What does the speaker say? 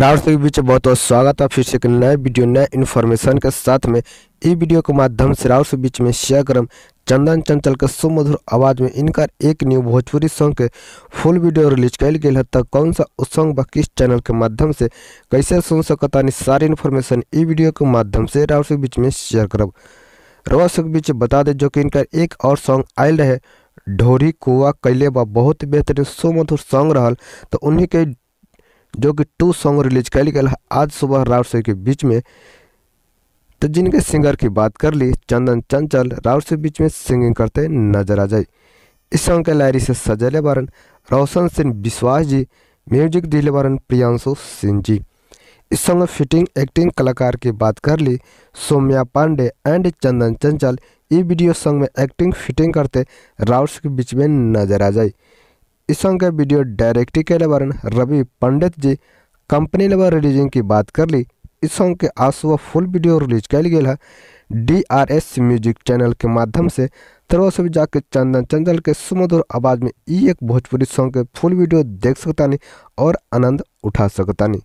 flowers के बीच बहुत बहुत स्वागत है फिर से एक नए वीडियो नए इन्फॉर्मेशन के साथ में इस वीडियो के माध्यम से राउस के बीच में शेयर करम चंदन चंचल के सुमधुर आवाज़ में इनका एक न्यू भोजपुरी सॉन्ग के फुल वीडियो रिलीज कल गया है तब तो कौन सा उस सॉन्ग व किस चैनल के माध्यम से कैसे सुन नहीं सारी इन्फॉर्मेशन इस वीडियो के माध्यम से राउस के बीच में शेयर करब राउस के बीच बता दें जो कि इनका एक और सॉन्ग आयल रहे ढोरी कुआ कैले बा बहुत बेहतरीन सुमधुर सॉन्ग रहा तो उन्हीं के जो कि टू सॉन्ग रिलीज लिया गया आज सुबह राउत सिंह के बीच में तो जिनके सिंगर की बात कर ली चंदन चंचल राउत सिंह बीच में सिंगिंग करते नजर आ जाए इस सॉन्ग के लायरी से सजले बारन रोशन सिंह विश्वास जी म्यूजिक दिले बारन प्रियांशु सिंह जी इस सॉन्ग में फिटिंग एक्टिंग कलाकार की बात कर ली सोम्या पांडे एंड चंदन चंचल ये वीडियो सॉन्ग में एक्टिंग फिटिंग करते राउट्स के बीच में नजर आ जाए इस सॉन्ग का वीडियो डायरेक्टी के लवरन Ravi Pandit ji company level releasing की बात कर ली इस सॉन्ग के आज सुबह फुल वीडियो रिलीज कैल गया है D R S music channel के माध्यम से तरह से भी जाकर चंदन चंदल के सुमधुर आवाज़ में ये एक भोजपुरी सॉन्ग के फुल वीडियो देख सकता नहीं और आनंद उठा सकता नहीं